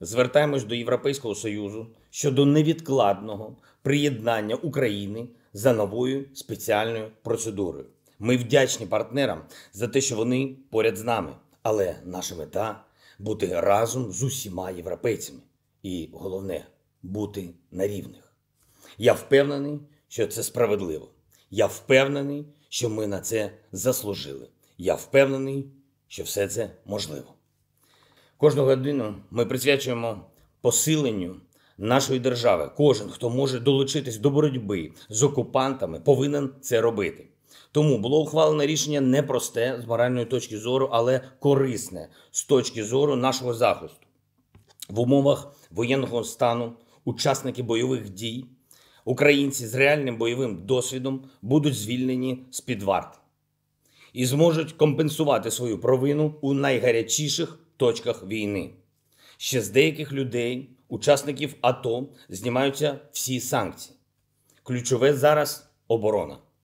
Звертаємось до Європейського Союзу щодо невідкладного приєднання України за новою спеціальною процедурою. Ми вдячні партнерам за те, що вони поряд з нами. Але наша мета бути разом з усіма європейцями. І головне бути на рівних. Я впевнений, що це справедливо. Я впевнений, що ми на це заслужили. Я впевнений, що все це можливо. Кожну годину ми присвячуємо посиленню нашої держави. Кожен, хто може долучитись до боротьби з окупантами, повинен це робити. Тому було ухвалене рішення непросте з моральної точки зору, але корисне з точки зору нашого захисту. В умовах воєнного стану учасники бойових дій, українці з реальним бойовим досвідом будуть звільнені з під варти і зможуть компенсувати свою провину у найгарячіших точках війни. Ще з деяких людей, учасників АТО, знімаються всі санкції. Ключове зараз оборона.